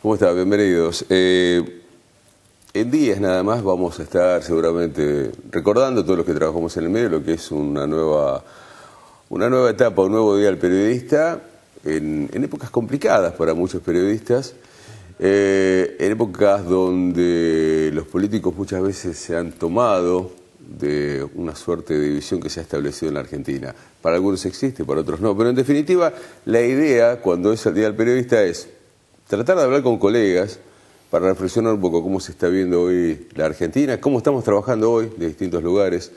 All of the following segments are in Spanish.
¿Cómo están? Bienvenidos. Eh, en días nada más vamos a estar seguramente recordando a todos los que trabajamos en el medio lo que es una nueva, una nueva etapa, un nuevo día del periodista, en, épocas complicadas para muchos periodistas, eh, en épocas donde los políticos muchas veces se han tomado de una suerte de división que se ha establecido en la Argentina. Para algunos existe, para otros no, pero en definitiva la idea cuando es el día del periodista es tratar de hablar con colegas para reflexionar un poco cómo se está viendo hoy la Argentina, cómo estamos trabajando hoy de distintos lugares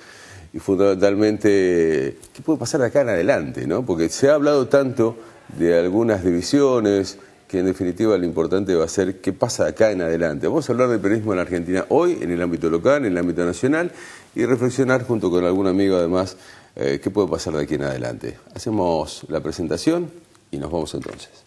y fundamentalmente qué puede pasar de acá en adelante, ¿no? Porque se ha hablado tanto de algunas divisiones que en definitiva lo importante va a ser qué pasa de acá en adelante. Vamos a hablar del periodismo en la Argentina hoy, en el ámbito local, en el ámbito nacional, y reflexionar junto con algún amigo además eh, qué puede pasar de aquí en adelante. Hacemos la presentación y nos vamos entonces.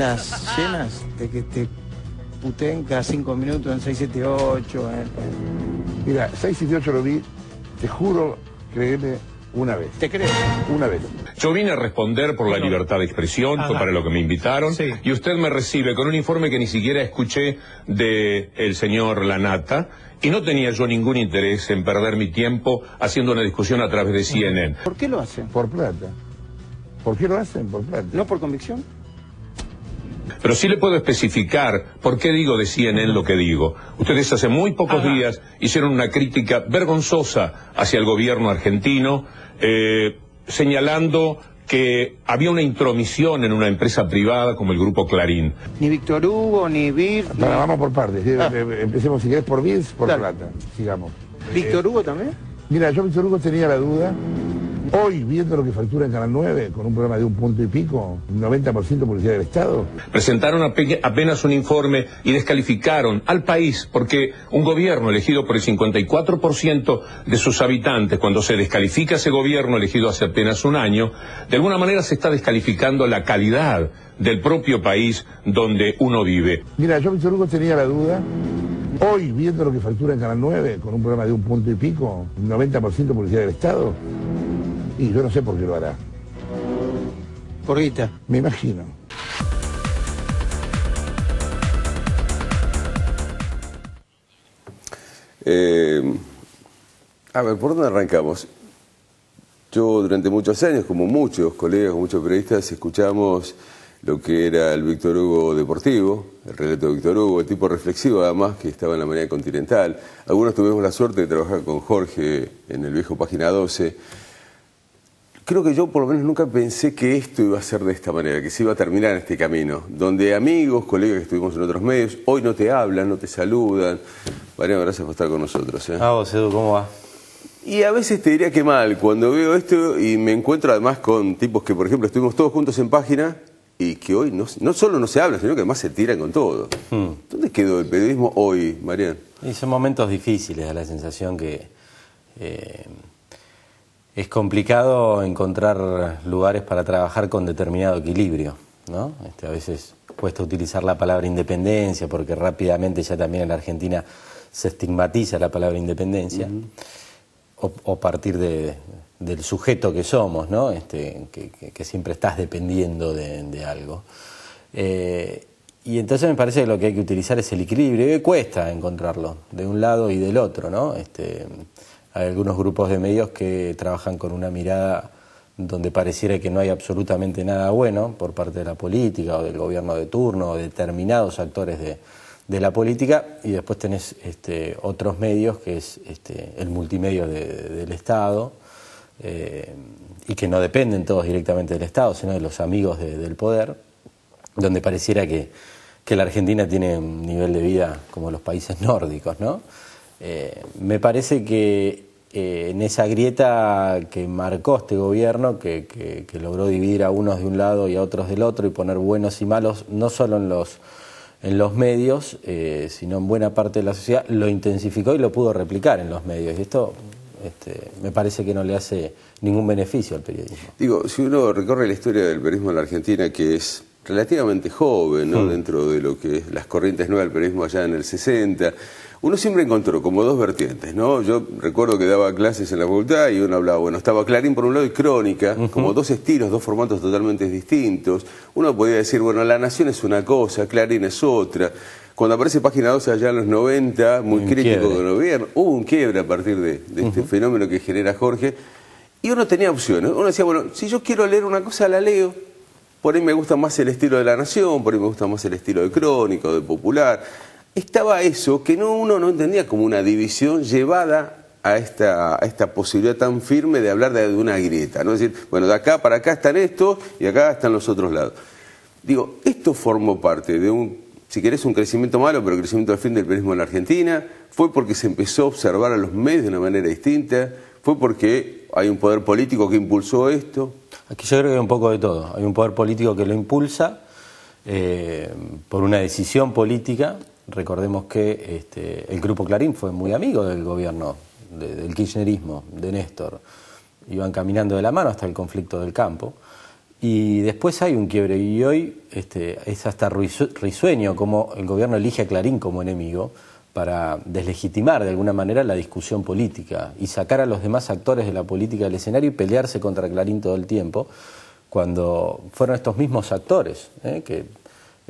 Las llenas de que te puten cada cinco minutos en 678. Eh. Mira, 678 lo vi, te juro, créeme, una vez. ¿Te crees? Una vez. Yo vine a responder por la libertad de expresión, para lo que me invitaron, y usted me recibe con un informe que ni siquiera escuché de el señor Lanata, y no tenía yo ningún interés en perder mi tiempo haciendo una discusión a través de CNN. ¿Por qué lo hacen? Por plata. ¿Por qué lo hacen? Por plata. ¿No por convicción? Pero sí le puedo especificar por qué digo de CNN lo que digo. Ustedes hace muy pocos días hicieron una crítica vergonzosa hacia el gobierno argentino, eh, señalando que había una intromisión en una empresa privada como el Grupo Clarín. Ni Víctor Hugo, ni Vir... vamos por partes. Eh, ah. eh, empecemos, si querés, por Vir, por Plata. Sigamos. ¿Víctor Hugo también? Mira, yo Víctor Hugo tenía la duda Hoy, viendo lo que factura en Canal 9, con un programa de un punto y pico, 90% policía del Estado. Presentaron apenas un informe y descalificaron al país porque un gobierno elegido por el 54% de sus habitantes, cuando se descalifica ese gobierno elegido hace apenas un año, de alguna manera se está descalificando la calidad del propio país donde uno vive. Mira, yo, Víctor Hugo, tenía la duda Hoy, viendo lo que factura en Canal 9, con un programa de un punto y pico, 90% policía del Estado, y yo no sé por qué lo hará. Por guita. Me imagino. Eh, a ver, ¿por dónde arrancamos? Yo durante muchos años, como muchos colegas, muchos periodistas, escuchamos lo que era el Víctor Hugo deportivo, el relato de Víctor Hugo, el tipo reflexivo además que estaba en la manera continental. Algunos tuvimos la suerte de trabajar con Jorge en el viejo Página 12 creo que yo por lo menos nunca pensé que esto iba a ser de esta manera, que se iba a terminar este camino, donde amigos, colegas que estuvimos en otros medios, hoy no te hablan, no te saludan. Mariano, gracias por estar con nosotros. ¿eh? A vos, Edu, ¿cómo va? Y a veces te diría que mal, cuando veo esto y me encuentro además con tipos que, por ejemplo, estuvimos todos juntos en página y que hoy no, solo no se hablan, sino que además se tiran con todo. Hmm. ¿Dónde quedó el periodismo hoy, Mariano? Y son momentos difíciles, da la sensación que... Eh, es complicado encontrar lugares para trabajar con determinado equilibrio, ¿no? Este, a veces cuesta utilizar la palabra independencia porque rápidamente ya también en la Argentina se estigmatiza la palabra independencia o, partir de, del sujeto que somos, ¿no? Este, que, siempre estás dependiendo de, algo. Eh, y entonces me parece que lo que hay que utilizar es el equilibrio, y cuesta encontrarlo, de un lado y del otro, ¿no? Este, hay algunos grupos de medios que trabajan con una mirada donde pareciera que no hay absolutamente nada bueno por parte de la política o del gobierno de turno o determinados actores de, de la política y después tenés este, otros medios que es este, el multimedio del Estado eh, y que no dependen todos directamente del Estado sino de los amigos del poder donde pareciera que, que la Argentina tiene un nivel de vida como los países nórdicos, ¿no? Eh, me parece que eh, en esa grieta que marcó este gobierno, que, que, logró dividir a unos de un lado y a otros del otro y poner buenos y malos, no solo en los, en los medios, eh, sino en buena parte de la sociedad, lo intensificó y lo pudo replicar en los medios. Y esto este, me parece que no le hace ningún beneficio al periodismo. Digo, si uno recorre la historia del periodismo en la Argentina, que es relativamente joven, hmm. dentro de lo que es las corrientes nuevas del periodismo allá en el 60, uno siempre encontró como dos vertientes, ¿no? Yo recuerdo que daba clases en la facultad y uno hablaba, bueno, estaba Clarín por un lado y Crónica, como dos estilos, dos formatos totalmente distintos. Uno podía decir, bueno, La Nación es una cosa, Clarín es otra. Cuando aparece Página 12 allá en los 90, muy crítico con gobierno, hubo un quiebre a partir de, este fenómeno que genera Jorge. Y uno tenía opciones. Uno decía, bueno, si yo quiero leer una cosa, la leo. Por ahí me gusta más el estilo de La Nación, por ahí me gusta más el estilo de Crónica, de Popular estaba eso que no, uno no entendía como una división llevada a esta, posibilidad tan firme de hablar de, una grieta, ¿no? Es decir, bueno, de acá para acá están estos y acá están los otros lados. Digo, esto formó parte de un, si querés, un crecimiento malo, pero crecimiento al fin del periodismo en la Argentina, fue porque se empezó a observar a los medios de una manera distinta, fue porque hay un poder político que impulsó esto. Aquí yo creo que hay un poco de todo. Hay un poder político que lo impulsa eh, por una decisión política, Recordemos que este, el grupo Clarín fue muy amigo del gobierno, del kirchnerismo, de Néstor. Iban caminando de la mano hasta el conflicto del campo. Y después hay un quiebre y hoy este, es hasta risueño como el gobierno elige a Clarín como enemigo para deslegitimar de alguna manera la discusión política y sacar a los demás actores de la política del escenario y pelearse contra Clarín todo el tiempo, cuando fueron estos mismos actores eh, que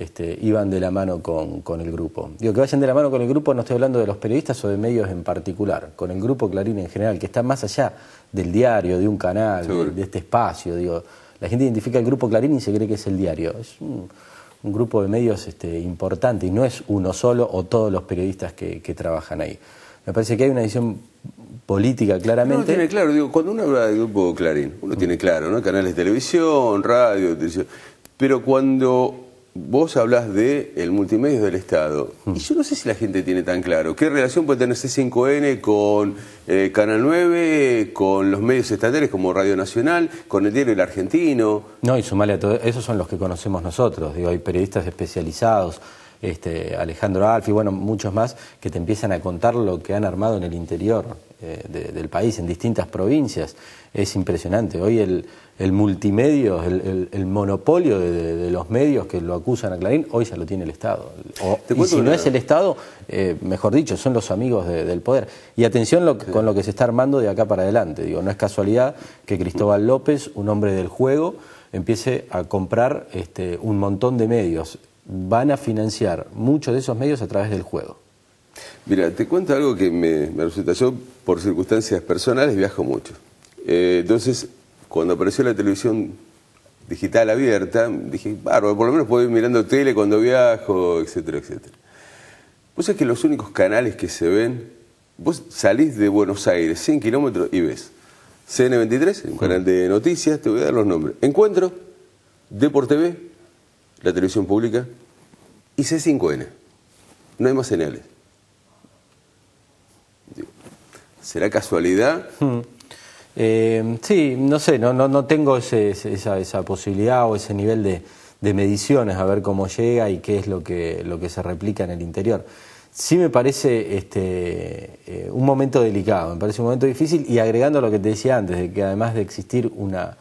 este, iban de la mano con, con, el grupo. Digo, que vayan de la mano con el grupo, no estoy hablando de los periodistas o de medios en particular, con el grupo Clarín en general, que está más allá del diario, de un canal, de, este espacio. Digo, la gente identifica el grupo Clarín y se cree que es el diario. Es un, grupo de medios este, importante y no es uno solo o todos los periodistas que, trabajan ahí. Me parece que hay una visión política claramente. Uno tiene claro, digo, cuando uno habla de grupo Clarín, uno tiene mm. claro, ¿no? Canales de televisión, radio, Pero cuando vos hablas de el multimedia del Estado. Hmm. Y yo no sé si la gente tiene tan claro. ¿Qué relación puede tener C5N con eh, Canal 9, con los medios estatales como Radio Nacional, con el diario El Argentino? No, y sumale a todo, esos son los que conocemos nosotros. Digo, hay periodistas especializados, este, Alejandro Alfi, bueno, muchos más, que te empiezan a contar lo que han armado en el interior. Eh, del país, en distintas provincias. Es impresionante. Hoy el, el multimedio, el, el, monopolio de, los medios que lo acusan a Clarín, hoy ya lo tiene el Estado. y si no es el Estado, eh, mejor dicho, son los amigos del poder. Y atención con lo que se está armando de acá para adelante. Digo, no es casualidad que Cristóbal López, un hombre del juego, empiece a comprar este, un montón de medios. Van a financiar muchos de esos medios a través del juego. Mira, te cuento algo que me, resulta. Yo, por circunstancias personales, viajo mucho. Eh, entonces, cuando apareció la televisión digital abierta, dije, bárbaro, por lo menos puedo ir mirando tele cuando viajo, etcétera, etcétera. Vos sabés que los únicos canales que se ven, vos salís de Buenos Aires, 100 kilómetros, y ves CN23, un canal de noticias, te voy a dar los nombres. Encuentro, por TV, la televisión pública, y C5N. No hay más señales. ¿Será casualidad? Hmm. Eh, sí, no sé, no, no, no tengo esa, posibilidad o ese nivel de, mediciones a ver cómo llega y qué es lo que, lo que se replica en el interior. Sí me parece este, eh, un momento delicado, me parece un momento difícil y agregando lo que te decía antes, de que además de existir una,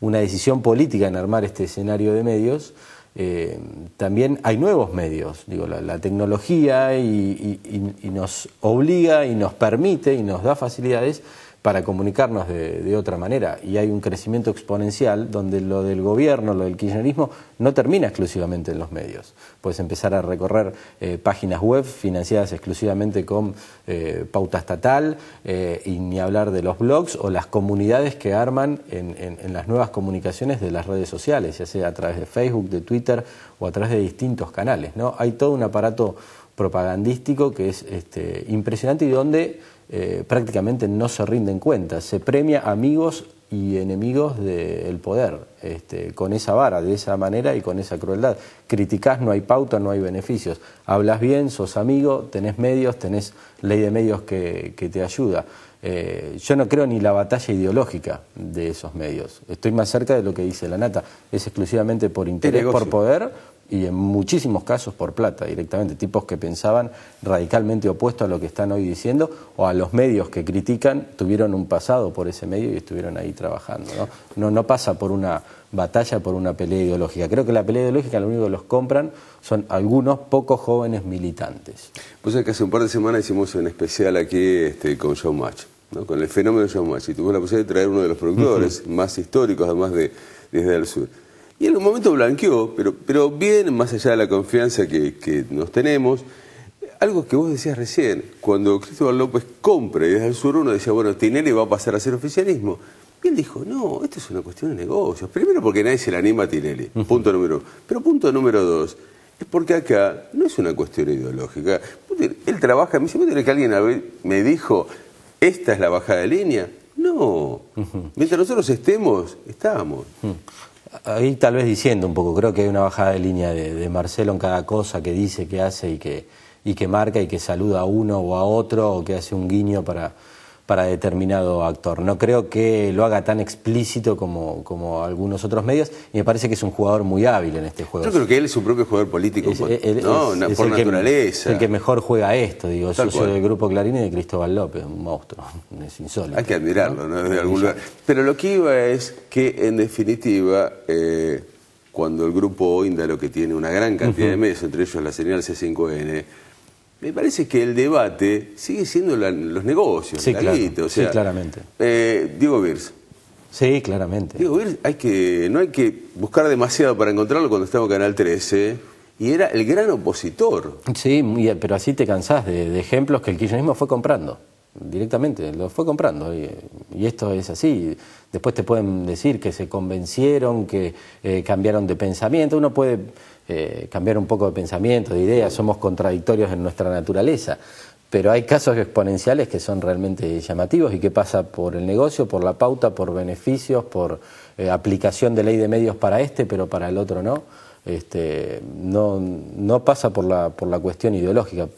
una decisión política en armar este escenario de medios, eh, también hay nuevos medios, digo, la, tecnología y, nos obliga y nos permite y nos da facilidades para comunicarnos de, otra manera. Y hay un crecimiento exponencial donde lo del gobierno, lo del kirchnerismo, no termina exclusivamente en los medios. Puedes empezar a recorrer eh, páginas web financiadas exclusivamente con eh, pauta estatal eh, y ni hablar de los blogs o las comunidades que arman en, las nuevas comunicaciones de las redes sociales, ya sea a través de Facebook, de Twitter o a través de distintos canales. ¿no? Hay todo un aparato propagandístico que es este, impresionante y donde eh, prácticamente no se rinden cuenta, Se premia amigos y enemigos del poder, este, con esa vara, de esa manera y con esa crueldad. Criticás, no hay pauta, no hay beneficios. Hablas bien, sos amigo, tenés medios, tenés ley de medios que, te ayuda. Eh, yo no creo ni la batalla ideológica de esos medios. Estoy más cerca de lo que dice la nata. Es exclusivamente por interés, por poder y en muchísimos casos por plata directamente, tipos que pensaban radicalmente opuesto a lo que están hoy diciendo o a los medios que critican, tuvieron un pasado por ese medio y estuvieron ahí trabajando. No, no, pasa por una batalla, por una pelea ideológica. Creo que la pelea ideológica lo único que los compran son algunos pocos jóvenes militantes. Pues que hace un par de semanas hicimos un especial aquí este, con John Match, con el fenómeno de John Match, y tuvimos la posibilidad de traer uno de los productores más históricos, además de desde el sur. Y en un momento blanqueó, pero, pero bien más allá de la confianza que, nos tenemos. Algo que vos decías recién, cuando Cristóbal López compra y desde el sur uno decía, bueno, Tinelli va a pasar a ser oficialismo. Y él dijo, no, esto es una cuestión de negocios. Primero porque nadie se le anima a Tinelli, punto número uno. Pero punto número dos, es porque acá no es una cuestión ideológica. Él trabaja, me dice, que alguien me dijo, esta es la bajada de línea? No. Mientras nosotros estemos, estamos. Mm ahí tal vez diciendo un poco, creo que hay una bajada de línea de, Marcelo en cada cosa que dice, que hace y que, y que marca y que saluda a uno o a otro o que hace un guiño para, para determinado actor. No creo que lo haga tan explícito como, como algunos otros medios y me parece que es un jugador muy hábil en este juego. Yo creo que él es su propio jugador político, por, no, es, naturaleza. el que mejor juega esto, digo, del grupo Clarín y de Cristóbal López, un monstruo, es insólito. Hay que admirarlo, ¿no? Pero lo que iba es que, en definitiva, eh, cuando el grupo Oinda, lo que tiene una gran cantidad de medios, entre ellos la señal C5N, me parece que el debate sigue siendo los negocios, sí, eh, sí, claramente. Diego Birs. Sí, claramente. Diego Birs, no hay que buscar demasiado para encontrarlo cuando estaba en Canal 13. Y era el gran opositor. Sí, pero así te cansás de, ejemplos que el kirchnerismo fue comprando directamente, lo fue comprando y, esto es así. Después te pueden decir que se convencieron, que eh, cambiaron de pensamiento, uno puede eh, cambiar un poco de pensamiento, de ideas, somos contradictorios en nuestra naturaleza. Pero hay casos exponenciales que son realmente llamativos y que pasa por el negocio, por la pauta, por beneficios, por eh, aplicación de ley de medios para este, pero para el otro no. Este, no, no pasa por la, por la cuestión ideológica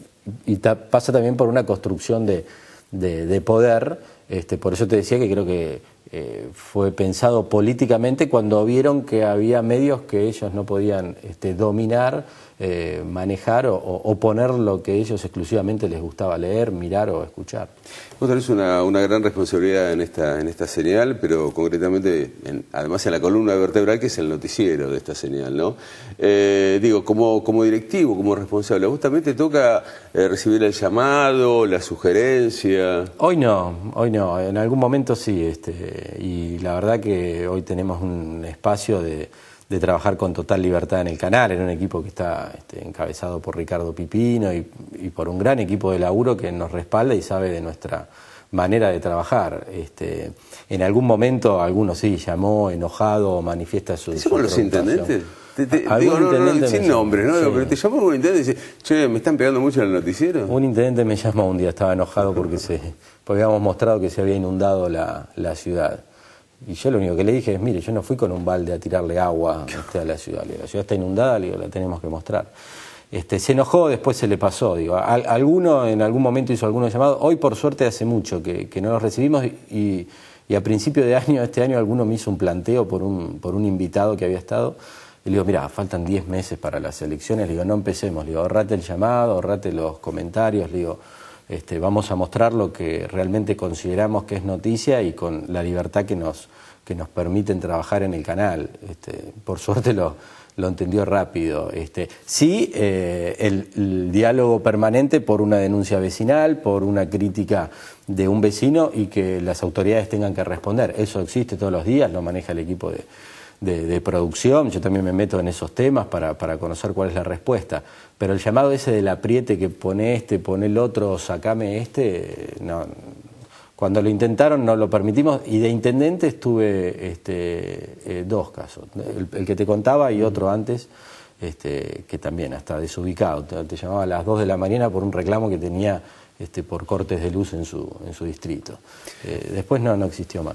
y pasa también por una construcción de, de poder. Este, por eso te decía que creo que eh, fue pensado políticamente cuando vieron que había medios que ellos no podían este, dominar eh, manejar o, poner lo que ellos exclusivamente les gustaba leer, mirar o escuchar. Vos tenés una, gran responsabilidad en esta, en esta señal, pero concretamente, además en la columna vertebral que es el noticiero de esta señal, ¿no? Eh, digo, como, como directivo, como responsable, justamente toca eh, recibir el llamado, la sugerencia? Hoy no, hoy no, en algún momento sí, este, y la verdad que hoy tenemos un espacio de de trabajar con total libertad en el canal, en un equipo que está este, encabezado por Ricardo Pipino y, por un gran equipo de laburo que nos respalda y sabe de nuestra manera de trabajar. Este, en algún momento, alguno sí llamó enojado o manifiesta su. ¿Te los intendentes? digo, no, no, sin nombre, ¿no? Pero te llamó un intendente y dice, che, me están pegando mucho en el noticiero. Un intendente me llamó un día, estaba enojado porque, se, porque habíamos mostrado que se había inundado la, la ciudad. Y yo lo único que le dije es, mire, yo no fui con un balde a tirarle agua usted a la ciudad, la ciudad está inundada, digo, la tenemos que mostrar. Este, se enojó, después se le pasó, digo, alguno en algún momento hizo algunos llamados, hoy por suerte hace mucho que, no los recibimos y, y, a principio de año, este año, alguno me hizo un planteo por un, por un invitado que había estado. Y le digo, mira, faltan 10 meses para las elecciones. Le digo, no empecemos. Le digo, ahorrate el llamado, ahorrate los comentarios. Le digo, este, vamos a mostrar lo que realmente consideramos que es noticia y con la libertad que nos, que nos permiten trabajar en el canal. Este, por suerte lo, lo entendió rápido. Este, sí, eh, el, diálogo permanente por una denuncia vecinal, por una crítica de un vecino y que las autoridades tengan que responder. Eso existe todos los días, lo maneja el equipo de, de, producción, yo también me meto en esos temas para, conocer cuál es la respuesta, pero el llamado ese del apriete que pone este, pone el otro, sacame este, no, cuando lo intentaron no lo permitimos y de intendente estuve este, eh, dos casos, el, que te contaba y otro antes. Este, que también hasta desubicado, te, llamaba a las 2 de la mañana por un reclamo que tenía este, por cortes de luz en su, en su distrito. Eh, después no, no existió más.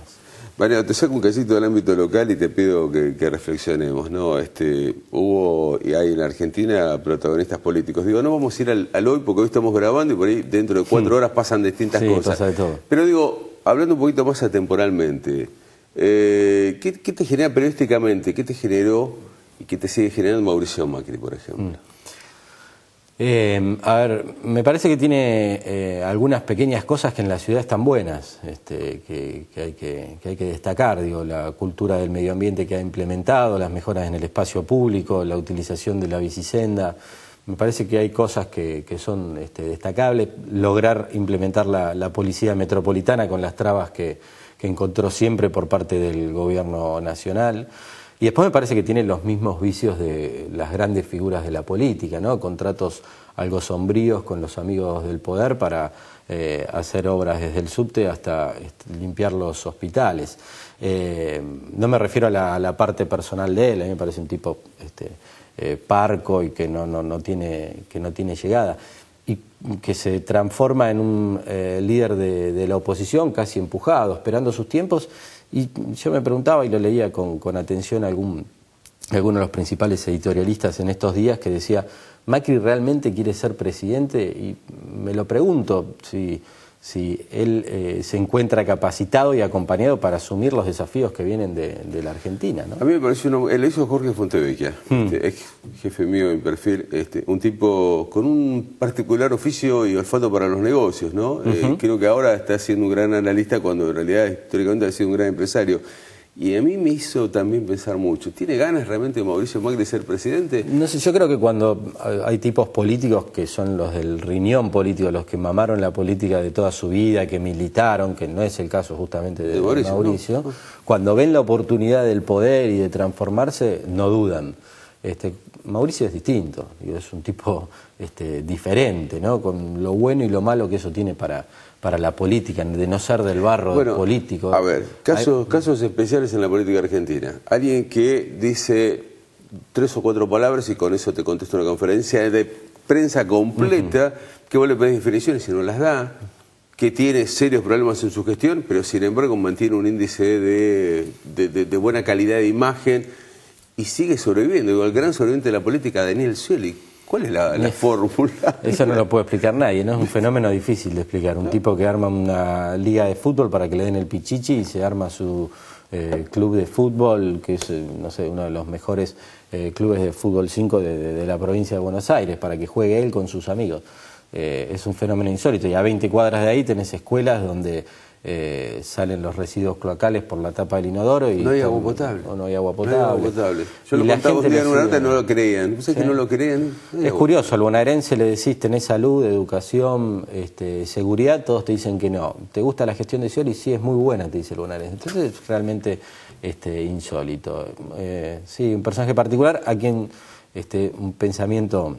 Bueno, te saco un casito del ámbito local y te pido que, reflexionemos, ¿no? Este, hubo y hay en Argentina protagonistas políticos. Digo, no vamos a ir al, hoy porque hoy estamos grabando y por ahí dentro de cuatro hmm. horas pasan distintas cosas. Pero digo, hablando un poquito más atemporalmente, eh, ¿qué, te genera periodísticamente? ¿Qué te generó y qué te sigue generando Mauricio Macri, por ejemplo? Hmm. Em, a ver, me parece que tiene eh, algunas pequeñas cosas que en la ciudad están buenas, este, que, que, hay que, destacar, digo, la cultura del medio ambiente que ha implementado, las mejoras en el espacio público, la utilización de la bicicenda, Me parece que hay cosas que, son este, destacables, lograr implementar la, policía metropolitana con las trabas que, encontró siempre por parte del gobierno nacional. Y después me parece que tiene los mismos vicios de las grandes figuras de la política, ¿no? Contratos algo sombríos con los amigos del poder para eh, hacer obras desde el subte hasta este, limpiar los hospitales. Eh, no me refiero a la, parte personal de él, a mí me parece un tipo este, eh, parco y que no, tiene, que no tiene llegada y que se transforma en un líder de la oposición casi empujado, esperando sus tiempos y yo me preguntaba y lo leía con, con atención algún, alguno de los principales editorialistas en estos días que decía, ¿Macri realmente quiere ser presidente? Y me lo pregunto, si si él eh, se encuentra capacitado y acompañado para asumir los desafíos que vienen de, la Argentina. A mí me parece uno, el hizo Jorge Fontevecchia, hmm. este, ex jefe mío en perfil, este, un tipo con un particular oficio y olfato para los negocios. ¿no? Eh, creo que ahora está siendo un gran analista cuando en realidad históricamente ha sido un gran empresario. Y a mí me hizo también pensar mucho. ¿Tiene ganas realmente Mauricio Macri de ser presidente? No sé, yo creo que cuando hay tipos políticos que son los del riñón político, los que mamaron la política de toda su vida, que militaron, que no es el caso justamente de, Mauricio, cuando ven la oportunidad del poder y de transformarse, no dudan. Este, Mauricio es distinto, es un tipo este, diferente, ¿no? con lo bueno y lo malo que eso tiene para, la política, de no ser del barro político. A ver, casos, especiales en la política argentina. Alguien que dice tres o cuatro palabras y con eso te contesto una conferencia de prensa completa, que vos le pedís definiciones y no las da que tiene serios problemas en su gestión, pero sin embargo mantiene un índice de buena calidad de imagen y sigue sobreviviendo. Digo, el gran sobreviviente de la política, Daniel Scioli. ¿Cuál es la, fórmula? Eso no lo puede explicar nadie, ¿no? Es un fenómeno difícil de explicar. Un tipo que arma una liga de fútbol para que le den el pichichi y se arma su eh, club de fútbol, que es, eh, no sé, uno de los mejores eh, clubes de fútbol 5 de, la provincia de Buenos Aires, para que juegue él con sus amigos. es un fenómeno insólito. Y a 20 cuadras de ahí tenés escuelas donde eh, salen los residuos cloacales por la tapa del inodoro y no hay agua potable. no hay agua potable. Yo lo contaba un día en una nota no lo creían. no lo es curioso, al bonaerense le decís tenés salud, educación, este, seguridad, todos te dicen que no. ¿Te gusta la gestión de y Sí, es muy buena, te dice el bonaerense. Entonces es realmente este, insólito. Eh, sí, un personaje particular a quien este, un pensamiento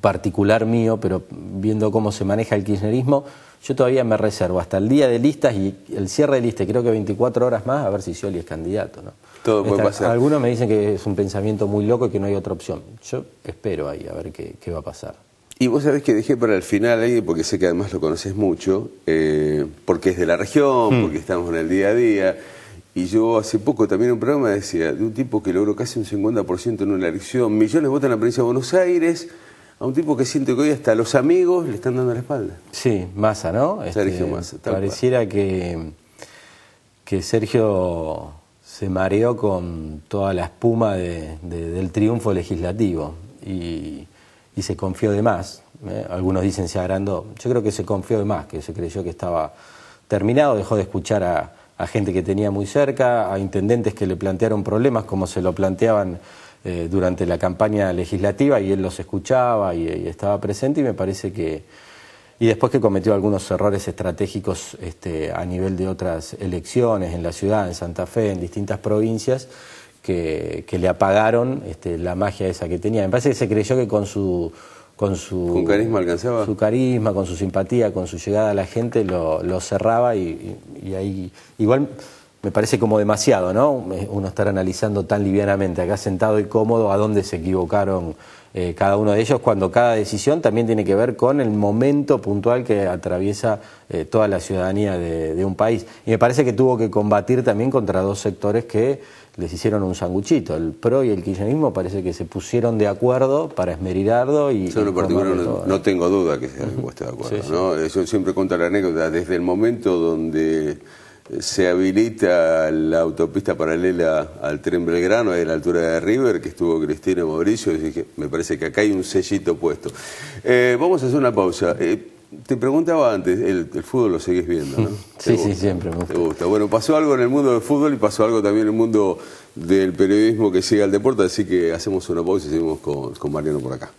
particular mío, pero viendo cómo se maneja el kirchnerismo, yo todavía me reservo hasta el día de listas y el cierre de listas, creo que 24 horas más, a ver si Scioli es candidato. ¿no? Todo puede pasar. Algunos me dicen que es un pensamiento muy loco y que no hay otra opción. Yo espero ahí a ver qué, va a pasar. Y vos sabés que dejé para el final ahí, porque sé que además lo conoces mucho, eh, porque es de la región, hmm. porque estamos en el día a día. Y yo hace poco también un programa decía, de un tipo que logró casi un 50% en una elección, millones votan en la provincia de Buenos Aires, a un tipo que siente que hoy hasta los amigos le están dando la espalda. Sí, masa, ¿no? Este, Sergio Pareciera que, que Sergio se mareó con toda la espuma del triunfo legislativo y, se confió de más. ¿eh? Algunos dicen se agrandó. Yo creo que se confió de más, que se creyó que estaba terminado, dejó de escuchar a gente que tenía muy cerca, a intendentes que le plantearon problemas como se lo planteaban eh, durante la campaña legislativa y él los escuchaba y, estaba presente y me parece que... Y después que cometió algunos errores estratégicos este, a nivel de otras elecciones en la ciudad, en Santa Fe, en distintas provincias, que, le apagaron este, la magia esa que tenía. Me parece que se creyó que con su con su carisma alcanzaba su carisma con su simpatía con su llegada a la gente lo, lo cerraba y, y, ahí igual me parece como demasiado, ¿no? Eh, uno estar analizando tan livianamente, acá sentado y cómodo, a dónde se equivocaron eh, cada uno de ellos, cuando cada decisión también tiene que ver con el momento puntual que atraviesa eh, toda la ciudadanía de, un país. Y me parece que tuvo que combatir también contra dos sectores que les hicieron un sanguchito. El PRO y el kirchnerismo parece que se pusieron de acuerdo para esmerirardo y... Yo en particular no, tengo duda que se hayan puesto de acuerdo, ¿no? Eso siempre cuento la anécdota, desde el momento donde se habilita la autopista paralela al tren Belgrano, ahí a la altura de River, que estuvo Cristina Mauricio, y dije, me parece que acá hay un sellito puesto. Eh, vamos a hacer una pausa. Eh, te preguntaba antes, el, fútbol lo seguís viendo, ¿no? Sí, sí, siempre. Me gusta. Te gusta. Bueno, pasó algo en el mundo del fútbol y pasó algo también en el mundo del periodismo que sigue al deporte, así que hacemos una pausa y seguimos con Mariano por acá.